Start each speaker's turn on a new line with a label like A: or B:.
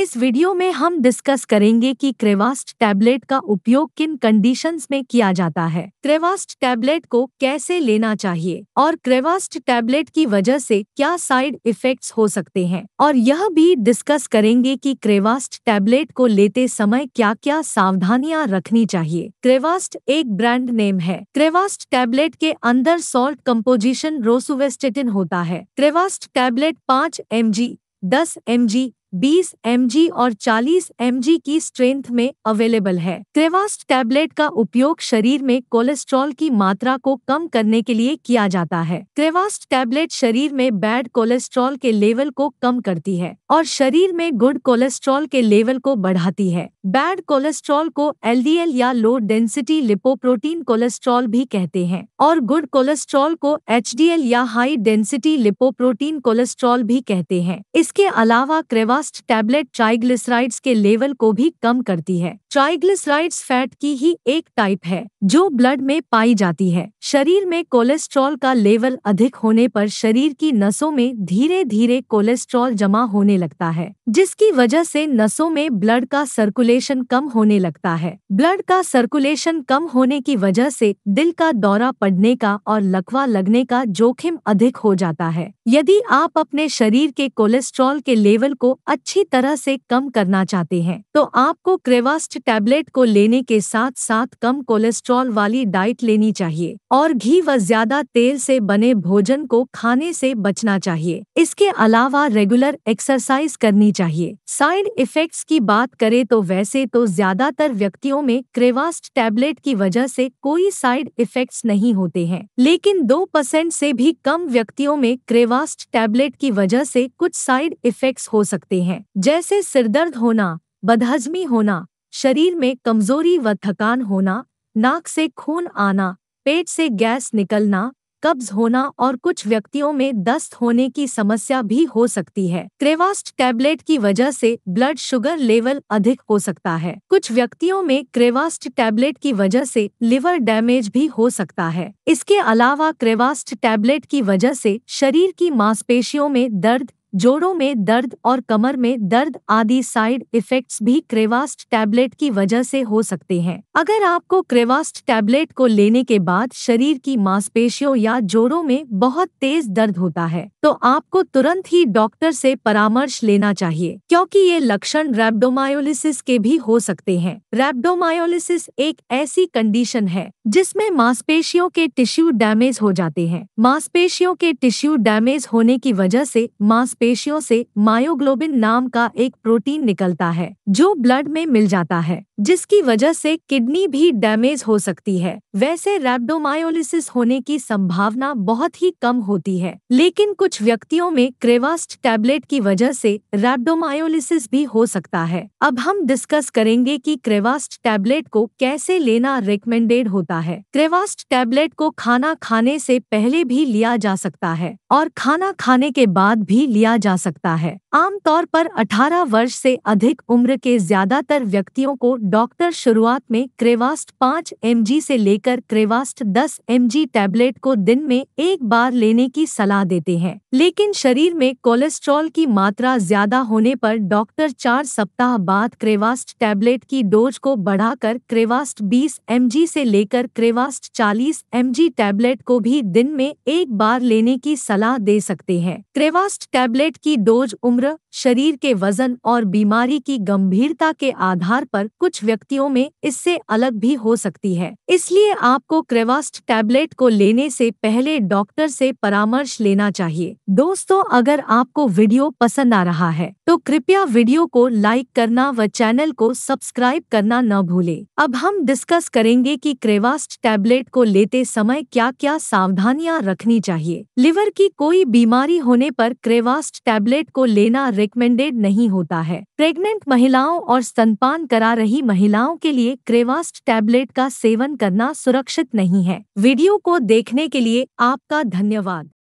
A: इस वीडियो में हम डिस्कस करेंगे कि क्रेवास्ट टैबलेट का उपयोग किन कंडीशंस में किया जाता है क्रेवास्ट टैबलेट को कैसे लेना चाहिए और क्रेवास्ट टैबलेट की वजह से क्या साइड इफेक्ट्स हो सकते हैं और यह भी डिस्कस करेंगे कि क्रेवास्ट टैबलेट को लेते समय क्या क्या सावधानियां रखनी चाहिए क्रेवास्ट एक ब्रांड नेम है क्रेवास्ट टैबलेट के अंदर सॉल्ट कम्पोजिशन रोसुवेस्टेटिन होता है क्रेवास्ट टैबलेट पाँच एम जी दस एम जी 20 एम और 40 एम की स्ट्रेंथ में अवेलेबल है क्रेवास्ट टैबलेट का उपयोग शरीर में कोलेस्ट्रॉल की मात्रा को कम करने के लिए किया जाता है क्रेवास्ट टैबलेट शरीर में बैड कोलेस्ट्रॉल के लेवल को कम करती है और शरीर में गुड कोलेस्ट्रॉल के लेवल को बढ़ाती है बैड कोलेस्ट्रॉल को एल या लो डेंसिटी लिपोप्रोटीन कोलेस्ट्रॉल भी कहते हैं और गुड कोलेस्ट्रॉल को एच या हाई डेंसिटी लिपोप्रोटीन कोलेस्ट्रॉल भी कहते हैं इसके अलावा क्रेवास्ट फास्ट टैबलेट ट्राइग्लिसराइड्स के लेवल को भी कम करती है ट्राइग्लिसराइड्स फैट की ही एक टाइप है जो ब्लड में पाई जाती है शरीर में कोलेस्ट्रॉल का लेवल अधिक होने पर शरीर की नसों में धीरे धीरे कोलेस्ट्रॉल जमा होने लगता है जिसकी वजह से नसों में ब्लड का सर्कुलेशन कम होने लगता है ब्लड का सर्कुलेशन कम होने की वजह से दिल का दौरा पड़ने का और लकवा लगने का जोखिम अधिक हो जाता है यदि आप अपने शरीर के कोलेस्ट्रॉल के लेवल को अच्छी तरह से कम करना चाहते हैं तो आपको क्रेवास्ट टैबलेट को लेने के साथ साथ कम कोलेस्ट्रॉल वाली डाइट लेनी चाहिए और घी व ज्यादा तेल से बने भोजन को खाने से बचना चाहिए इसके अलावा रेगुलर एक्सरसाइज करनी चाहिए साइड इफेक्ट्स की बात करें तो वैसे तो ज्यादातर व्यक्तियों में क्रेवास्ट टैबलेट की वजह से कोई साइड इफेक्ट्स नहीं होते हैं लेकिन दो परसेंट से भी कम व्यक्तियों में क्रेवास्ट टैबलेट की वजह से कुछ साइड इफेक्ट्स हो सकते हैं जैसे सिरदर्द होना बदहजमी होना शरीर में कमजोरी व थकान होना नाक से खून आना पेट से गैस निकलना कब्ज होना और कुछ व्यक्तियों में दस्त होने की समस्या भी हो सकती है क्रेवास्ट टैबलेट की वजह से ब्लड शुगर लेवल अधिक हो सकता है कुछ व्यक्तियों में क्रेवास्ट टैबलेट की वजह से लिवर डैमेज भी हो सकता है इसके अलावा क्रेवास्ट टैबलेट की वजह से शरीर की मांसपेशियों में दर्द जोड़ों में दर्द और कमर में दर्द आदि साइड इफेक्ट्स भी क्रेवास्ट टैबलेट की वजह से हो सकते हैं अगर आपको क्रेवास्ट टैबलेट को लेने के बाद शरीर की मांसपेशियों या जोड़ों में बहुत तेज दर्द होता है तो आपको तुरंत ही डॉक्टर से परामर्श लेना चाहिए क्योंकि ये लक्षण रेबडोमायोलिसिस के भी हो सकते हैं रेबडोमायोलिसिस एक ऐसी कंडीशन है जिसमें मांसपेशियों के टिश्यू डैमेज हो जाते हैं मांसपेशियों के टिश्यू डैमेज होने की वजह से मांस मांसपेशियों से मायोग्लोबिन नाम का एक प्रोटीन निकलता है जो ब्लड में मिल जाता है जिसकी वजह से किडनी भी डैमेज हो सकती है वैसे रेबडोमायोलिसिस होने की संभावना बहुत ही कम होती है लेकिन कुछ व्यक्तियों में क्रेवास्ट टैबलेट की वजह से रेबडोमायोलिसिस भी हो सकता है अब हम डिस्कस करेंगे कि क्रेवास्ट टैबलेट को कैसे लेना रिकमेंडेड होता है क्रेवास्ट टैबलेट को खाना खाने से पहले भी लिया जा सकता है और खाना खाने के बाद भी लिया किया जा सकता है आमतौर पर 18 वर्ष से अधिक उम्र के ज्यादातर व्यक्तियों को डॉक्टर शुरुआत में क्रेवास्ट 5 एम से लेकर क्रेवास्ट 10 एम टैबलेट को दिन में एक बार लेने की सलाह देते हैं लेकिन शरीर में कोलेस्ट्रॉल की मात्रा ज्यादा होने पर डॉक्टर चार सप्ताह बाद क्रेवास्ट टैबलेट की डोज को बढ़ाकर क्रेवास्ट 20 एम से लेकर क्रेवास्ट 40 एम टैबलेट को भी दिन में एक बार लेने की सलाह दे सकते हैं क्रेवास्ट टैबलेट टेबलेट की डोज उम्र शरीर के वजन और बीमारी की गंभीरता के आधार पर कुछ व्यक्तियों में इससे अलग भी हो सकती है इसलिए आपको क्रेवास्ट टैबलेट को लेने से पहले डॉक्टर से परामर्श लेना चाहिए दोस्तों अगर आपको वीडियो पसंद आ रहा है तो कृपया वीडियो को लाइक करना व चैनल को सब्सक्राइब करना न भूले अब हम डिस्कस करेंगे की क्रेवास्ट टैबलेट को लेते समय क्या क्या सावधानियाँ रखनी चाहिए लिवर की कोई बीमारी होने पर क्रेवास्ट फास्ट टैबलेट को लेना रिकमेंडेड नहीं होता है प्रेग्नेंट महिलाओं और स्तनपान करा रही महिलाओं के लिए क्रेवास्ट टैबलेट का सेवन करना सुरक्षित नहीं है वीडियो को देखने के लिए आपका धन्यवाद